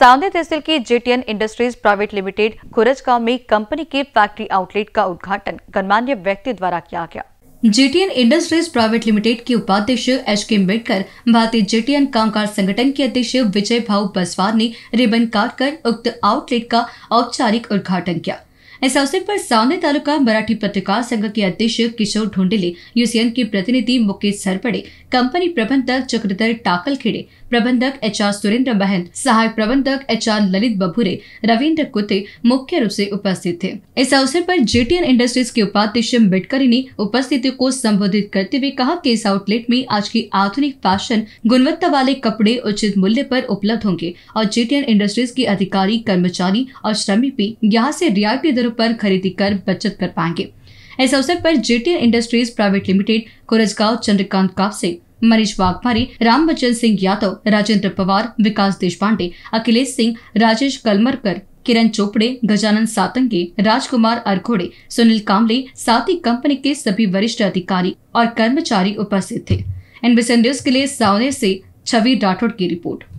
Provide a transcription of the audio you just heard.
सावने तहसील की JTN industries private limited Khuraj गांव में कंपनी के फैक्ट्री आउटलेट का उद्घाटन गणमान्य व्यक्ति द्वारा किया गया जेटीएन इंडस्ट्रीज प्राइवेट लिमिटेड के उपाध्यक्ष एच के अम्बेडकर भारतीय जेटीएन कामगार संगठन के अध्यक्ष विजय भाऊ बसवार ने रिबन काट कर उक्त आउटलेट का औपचारिक उद्घाटन किया इस अवसर पर सामने तालुका मराठी पत्रकार संघ के अध्यक्ष किशोर ढोंडेले यूसीएन के प्रतिनिधि मुकेश सरपड़े कंपनी प्रबंधक चक्रधर टाकलखेड़े प्रबंधक एच आर सुरेंद्र महन सहायक प्रबंधक एच आर ललित बभूरे रविन्द्र कुते मुख्य रूप से उपस्थित थे इस अवसर पर जेटीएन इंडस्ट्रीज के उपाध्यक्ष मिटकरी ने उपस्थितियों को संबोधित करते हुए कहा कि इस आउटलेट में आज की आधुनिक फैशन गुणवत्ता वाले कपड़े उचित मूल्य पर उपलब्ध होंगे और जेटीएन इंडस्ट्रीज के अधिकारी कर्मचारी और श्रमिक भी यहाँ से रियायती दरों केंद्र पर खरीदी कर बचत कर पाएंगे इस अवसर पर JT industries private limited Korajgaon Chandrakant Kapse Manish Waghmari Ram Bachchan Singh Yadav Rajendra Pawar Vikas Deshpande Akhilesh Singh Rajesh Kalmarkar Kiran Chopde Gajanan Satange Rajkumar Arghode Sunil Kamle साथ ही कंपनी के सभी वरिष्ठ अधिकारी और कर्मचारी उपस्थित थे एनबीसी न्यूज के लिए सावने से छवि राठौड़ की रिपोर्ट